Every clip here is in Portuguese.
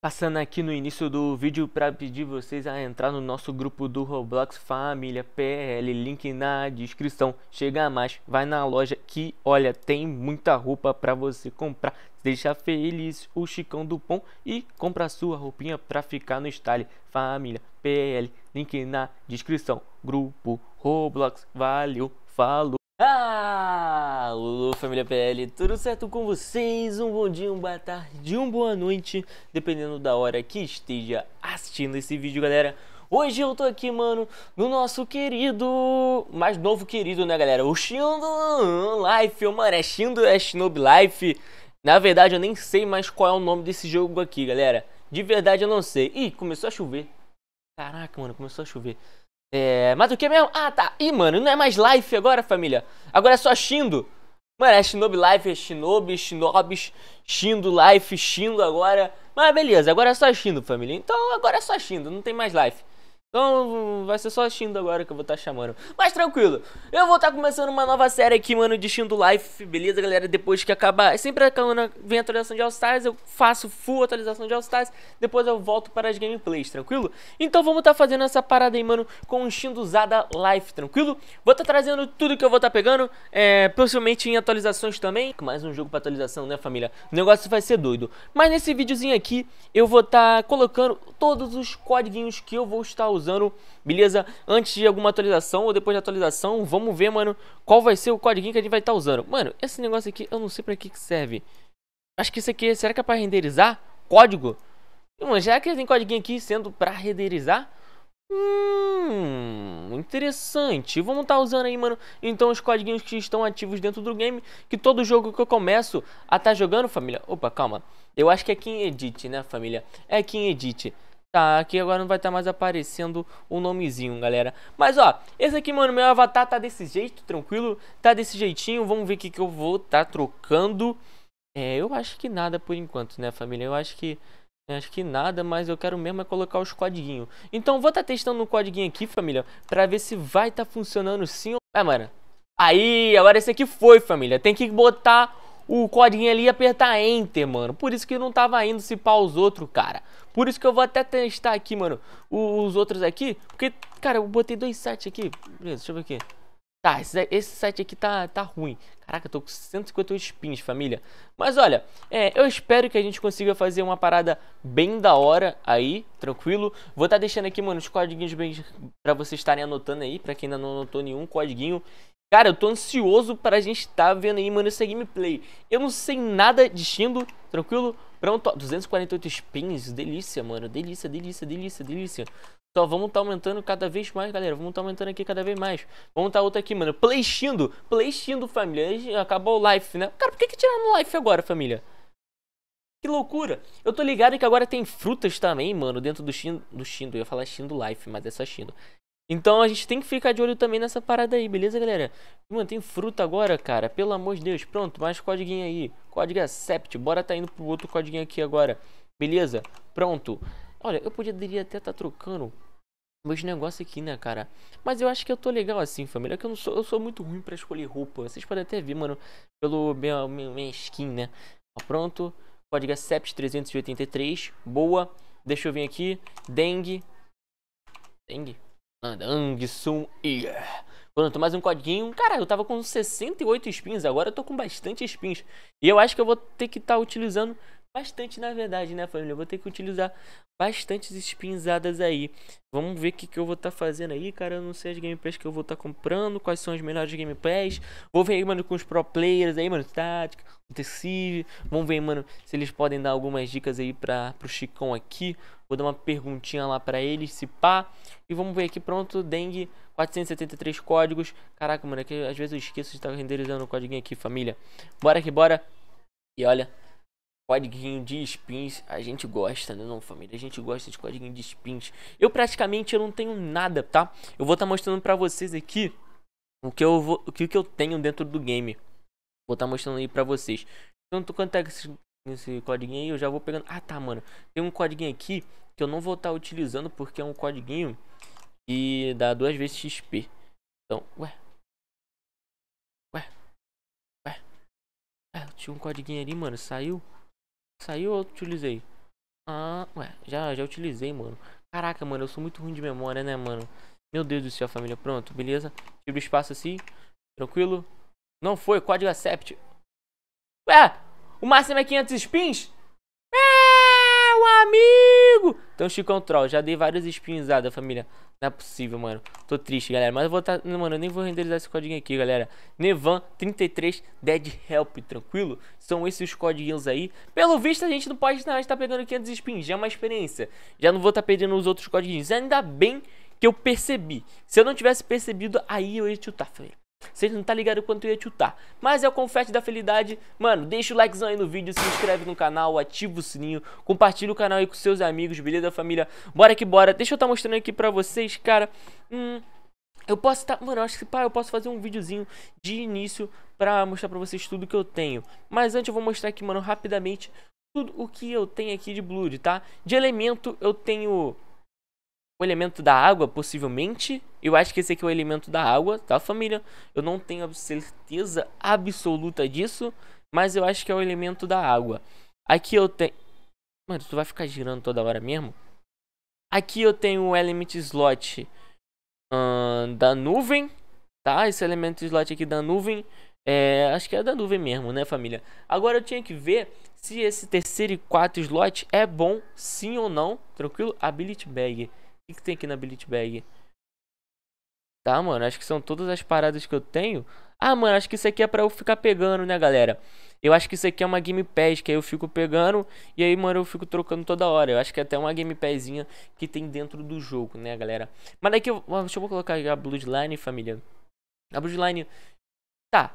Passando aqui no início do vídeo para pedir vocês a entrar no nosso grupo do Roblox Família PL, link na descrição. Chega mais, vai na loja que, olha, tem muita roupa para você comprar. Deixa feliz o Chicão do Pão e compra sua roupinha para ficar no style. Família PL, link na descrição. Grupo Roblox, valeu, falou. Ah, Lulu, família PL, tudo certo com vocês? Um bom dia, uma boa tarde, uma boa noite, dependendo da hora que esteja assistindo esse vídeo, galera. Hoje eu tô aqui, mano, no nosso querido, mais novo querido, né, galera? O Shindo Life, mano, é Shindo é Shinobi Life. Na verdade, eu nem sei mais qual é o nome desse jogo aqui, galera. De verdade, eu não sei. Ih, começou a chover. Caraca, mano, começou a chover. É, mas o que mesmo? Ah, tá. Ih, mano, não é mais life agora, família. Agora é só Shindo. Mano, é Shinobi Life, é Shinobi, Shinobis, Shindo Life, Shindo agora. Mas beleza, agora é só Shindo, família. Então agora é só Shindo, não tem mais life. Então vai ser só Shindo agora que eu vou estar tá chamando. Mas tranquilo, eu vou estar tá começando uma nova série aqui, mano, de Shindo Life, beleza, galera? Depois que acabar, é sempre né, a Kaluna vem atualização de All Stars, eu faço full atualização de All Stars, depois eu volto para as gameplays, tranquilo? Então vamos estar tá fazendo essa parada aí, mano, com o Shindo Zada Life, tranquilo? Vou estar tá trazendo tudo que eu vou estar tá pegando, é, possivelmente em atualizações também. Mais um jogo para atualização, né, família? O negócio vai ser doido. Mas nesse videozinho aqui, eu vou estar tá colocando todos os códigos que eu vou estar usando usando, beleza? Antes de alguma atualização ou depois da atualização, vamos ver, mano, qual vai ser o código que a gente vai estar tá usando. Mano, esse negócio aqui, eu não sei pra que que serve. Acho que isso aqui, será que é pra renderizar código? Mano, será que tem código aqui sendo pra renderizar? Hum, interessante. Vamos estar tá usando aí, mano, então os códigos que estão ativos dentro do game, que todo jogo que eu começo a estar tá jogando, família. Opa, calma. Eu acho que é aqui em Edit, né, família? É aqui em Edit. Tá, aqui agora não vai estar tá mais aparecendo o um nomezinho, galera. Mas, ó, esse aqui, mano, meu avatar tá desse jeito, tranquilo? Tá desse jeitinho, vamos ver o que, que eu vou tá trocando. É, eu acho que nada por enquanto, né, família? Eu acho que... Acho que nada, mas eu quero mesmo é colocar os codiguinhos. Então vou estar tá testando um codiguinho aqui, família, pra ver se vai tá funcionando sim ou... É, mano. Aí, agora esse aqui foi, família. Tem que botar o código ali ia apertar Enter, mano. Por isso que não tava indo se pau os outros, cara. Por isso que eu vou até testar aqui, mano, os outros aqui. Porque, cara, eu botei dois sites aqui. Beleza, deixa eu ver aqui. Tá, esse, esse site aqui tá, tá ruim. Caraca, eu tô com 158 spins, família. Mas olha, é, eu espero que a gente consiga fazer uma parada bem da hora aí, tranquilo. Vou estar tá deixando aqui, mano, os códigos bem pra vocês estarem anotando aí, pra quem ainda não anotou nenhum codiguinho. Cara, eu tô ansioso pra gente tá vendo aí, mano, essa gameplay. Eu não sei nada de Shindo, tranquilo? Pronto, 248 spins, delícia, mano, delícia, delícia, delícia, delícia. Só vamos tá aumentando cada vez mais, galera, vamos tá aumentando aqui cada vez mais. Vamos tá outra aqui, mano, play Shindo, play Shindo, família, acabou o life, né? Cara, por que que tiraram o life agora, família? Que loucura! Eu tô ligado que agora tem frutas também, mano, dentro do Shindo, do Shindo, eu ia falar Shindo Life, mas é só Shindo. Então a gente tem que ficar de olho também nessa parada aí, beleza, galera? Mano, tem fruta agora, cara. Pelo amor de Deus. Pronto, mais código aí. Código Acept. Bora tá indo pro outro código aqui agora. Beleza? Pronto. Olha, eu poderia até tá trocando meus negócios aqui, né, cara? Mas eu acho que eu tô legal assim, família. É que eu não sou, eu sou muito ruim pra escolher roupa. Vocês podem até ver, mano, pelo minha, minha skin, né? pronto. Código Acept 383. Boa. Deixa eu vir aqui. Dengue. Dengue? Ang Sun Ye. Pronto, mais um codinho. Cara, eu tava com 68 spins, agora eu tô com bastante spins. E eu acho que eu vou ter que estar tá utilizando Bastante, na verdade, né, família? Eu vou ter que utilizar bastantes espinzadas aí. Vamos ver o que, que eu vou estar tá fazendo aí, cara. Eu não sei as gameplays que eu vou estar tá comprando, quais são as melhores gameplays. Vou ver aí, mano, com os pro players aí, mano, tática, intensive. Vamos ver, mano, se eles podem dar algumas dicas aí pra, pro Chicão aqui. Vou dar uma perguntinha lá pra eles, se pá. E vamos ver aqui, pronto, dengue, 473 códigos. Caraca, mano, é que às vezes eu esqueço de estar tá renderizando o código aqui, família. Bora que bora. E olha, Código de spins, a gente gosta, né não, família? A gente gosta de código de spins. Eu praticamente eu não tenho nada, tá? Eu vou estar tá mostrando pra vocês aqui o que eu vou, o que, o que eu tenho dentro do game. Vou estar tá mostrando aí pra vocês. Tanto quanto é esse, esse codiguinho aí, eu já vou pegando. Ah, tá, mano. Tem um codiguinho aqui que eu não vou estar tá utilizando porque é um codiguinho que dá duas vezes XP. Então, ué. Ué. Ué. É, tinha um codiguinho ali, mano. Saiu saiu ou utilizei? Ah, ué, já, já utilizei, mano. Caraca, mano, eu sou muito ruim de memória, né, mano? Meu Deus do céu, família. Pronto, beleza. Tive espaço assim. Tranquilo. Não foi, código accept. Ué, o máximo é 500 spins? amigo. Então, Chicão é Troll, já dei várias espinzadas, família. Não é possível, mano. Tô triste, galera. Mas eu vou tá... Mano, eu nem vou renderizar esse código aqui, galera. Nevan 33 Dead Help, tranquilo? São esses os códigos aí. Pelo visto, a gente não pode estar tá pegando 500 spins. Já é uma experiência. Já não vou estar tá perdendo os outros códigos. Ainda bem que eu percebi. Se eu não tivesse percebido, aí eu ia chutar, família. Você não tá ligado quanto eu ia chutar. Mas é o confete da felicidade. Mano, deixa o likezão aí no vídeo, se inscreve no canal, ativa o sininho, compartilha o canal aí com seus amigos, beleza, família? Bora que bora. Deixa eu estar tá mostrando aqui pra vocês, cara. Hum, eu posso estar... Tá... Mano, acho que, pá, eu posso fazer um videozinho de início pra mostrar pra vocês tudo que eu tenho. Mas antes eu vou mostrar aqui, mano, rapidamente, tudo o que eu tenho aqui de Blood, tá? De elemento eu tenho... O elemento da água, possivelmente eu acho que esse aqui é o elemento da água, tá família? Eu não tenho certeza absoluta disso, mas eu acho que é o elemento da água. Aqui eu tenho... Mano, tu vai ficar girando toda hora mesmo? Aqui eu tenho o element slot uh, da nuvem, tá? Esse elemento slot aqui da nuvem, é, acho que é da nuvem mesmo, né família? Agora eu tinha que ver se esse terceiro e quarto slot é bom, sim ou não, tranquilo? Ability Bag, o que, que tem aqui na Ability Bag? Tá, mano? Acho que são todas as paradas que eu tenho. Ah, mano, acho que isso aqui é pra eu ficar pegando, né, galera? Eu acho que isso aqui é uma Game Pass, que aí eu fico pegando e aí, mano, eu fico trocando toda hora. Eu acho que é até uma Game Passinha que tem dentro do jogo, né, galera? Mas daqui eu... Deixa eu colocar a Bloodline, família. A Bloodline... Tá,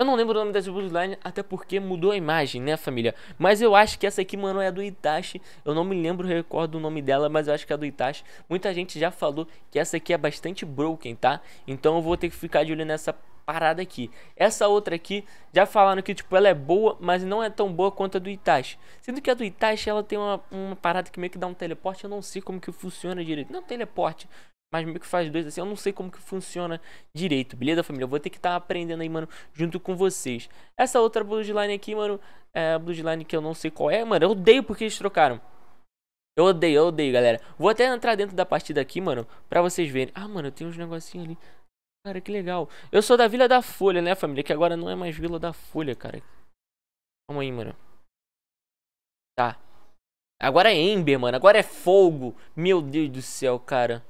eu não lembro o nome dessa Bloodline, até porque mudou a imagem, né, família? Mas eu acho que essa aqui, mano, é a do Itachi. Eu não me lembro, recordo o nome dela, mas eu acho que é a do Itachi. Muita gente já falou que essa aqui é bastante broken, tá? Então eu vou ter que ficar de olho nessa parada aqui. Essa outra aqui, já falaram que, tipo, ela é boa, mas não é tão boa quanto a do Itachi. Sendo que a do Itachi, ela tem uma, uma parada que meio que dá um teleporte, eu não sei como que funciona direito. Não, teleporte mas meio que faz dois assim. Eu não sei como que funciona direito, beleza, família? Eu vou ter que estar tá aprendendo aí, mano, junto com vocês. Essa outra Bloodline aqui, mano, é a Bloodline que eu não sei qual é, mano. Eu odeio porque eles trocaram. Eu odeio, eu odeio, galera. Vou até entrar dentro da partida aqui, mano, pra vocês verem. Ah, mano, eu tenho uns negocinhos ali. Cara, que legal. Eu sou da Vila da Folha, né, família? Que agora não é mais Vila da Folha, cara. Calma aí, mano. Tá. Agora é Ember, mano. Agora é fogo. Meu Deus do céu, cara.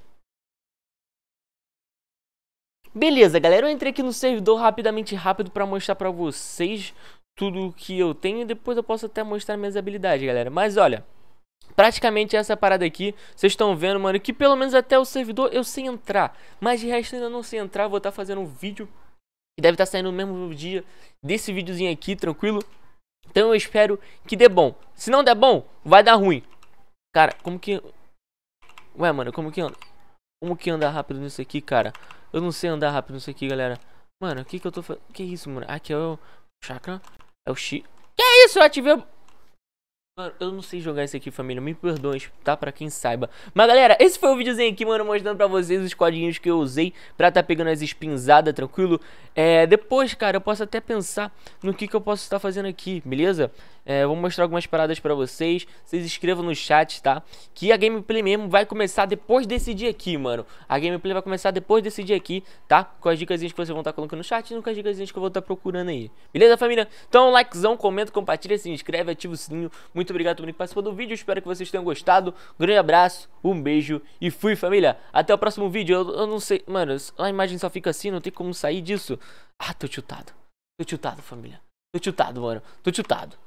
Beleza, galera, eu entrei aqui no servidor rapidamente rápido para mostrar para vocês tudo que eu tenho e depois eu posso até mostrar minhas habilidades, galera. Mas olha, praticamente essa parada aqui, vocês estão vendo, mano, que pelo menos até o servidor eu sei entrar. Mas de resto ainda não sei entrar, vou estar tá fazendo um vídeo que deve estar tá saindo no mesmo dia desse videozinho aqui, tranquilo? Então eu espero que dê bom. Se não der bom, vai dar ruim. Cara, como que... Ué, mano, como que anda? Como que anda rápido nisso aqui, cara? Eu não sei andar rápido, não sei galera. Mano, o que que eu tô fazendo? Que isso, mano? Aqui é o chakra. É o chi... Que isso? Eu ativei o... Mano, eu não sei jogar isso aqui, família. Me perdoem, tá? Pra quem saiba. Mas, galera, esse foi o videozinho aqui, mano, mostrando pra vocês os codinhos que eu usei pra tá pegando as espinzadas, tranquilo? É, depois, cara, eu posso até pensar no que que eu posso estar tá fazendo aqui, beleza? É, vou mostrar algumas paradas pra vocês. Vocês escrevam no chat, tá? Que a gameplay mesmo vai começar depois desse dia aqui, mano. A gameplay vai começar depois desse dia aqui, tá? Com as dicas que vocês vão estar tá colocando no chat e com as dicas que eu vou estar tá procurando aí. Beleza, família? Então, likezão, comenta, compartilha, se inscreve, ativa o sininho. Muito muito obrigado a todo mundo que participou do vídeo. Espero que vocês tenham gostado. grande abraço, um beijo e fui, família. Até o próximo vídeo. Eu, eu não sei, mano, a imagem só fica assim, não tem como sair disso. Ah, tô chutado. Tô chutado, família. Tô chutado, mano. Tô chutado.